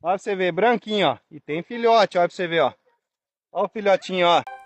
Olha pra você ver, branquinho, ó. E tem filhote, olha pra você ver, ó. Olha o filhotinho, ó.